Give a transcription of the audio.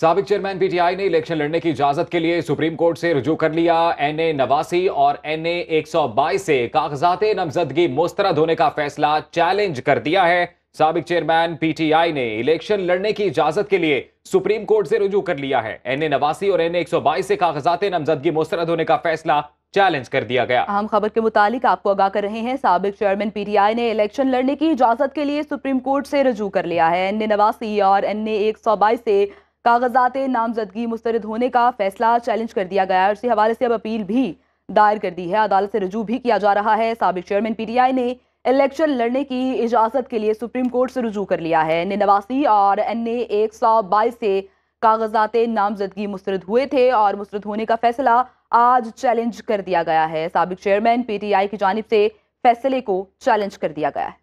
सबक chairman PTI ने election लड़ने की इजाजत के लिए सुप्रीम कोर्ट से रजू कर लिया एन ए नवासी और एन ए एक सौ बाईस से कागजात नामजदगी मुस्तरद होने का फैसला चैलेंज कर दिया है सबक चेयरमैन पीटीआई ने इलेक्शन लड़ने की इजाजत के लिए सुप्रीम कोर्ट से रजू कर लिया है एन ए नवासी और एन ए एक सौ बाईस से कागजात नामजदगी मुस्तरद होने का फैसला चैलेंज कर दिया गया अहम खबर के मुताबिक आपको आगा कर रहे हैं सबक चेयरमैन पीटीआई ने इलेक्शन लड़ने की इजाजत के लिए सुप्रीम कोर्ट से रजू कर लिया है एन ए नवासी और एन ए एक सौ बाईस से कागजात नामजदगी मुस्तरद होने का फैसला चैलेंज कर दिया गया है उसी हवाले से अब अपील भी दायर कर दी है अदालत से रजू भी किया जा रहा है सबक चेयरमैन पीटीआई ने इलेक्शन लड़ने की इजाज़त के लिए सुप्रीम कोर्ट से रजू कर लिया है एन नवासी और एन ए एक सौ बाईस से कागजात नामजदगी मुस्तरद हुए थे और मुस्तरद होने का फैसला आज चैलेंज कर दिया गया है सबक चेयरमैन पीटीआई की जानब से फैसले को चैलेंज कर दिया गया है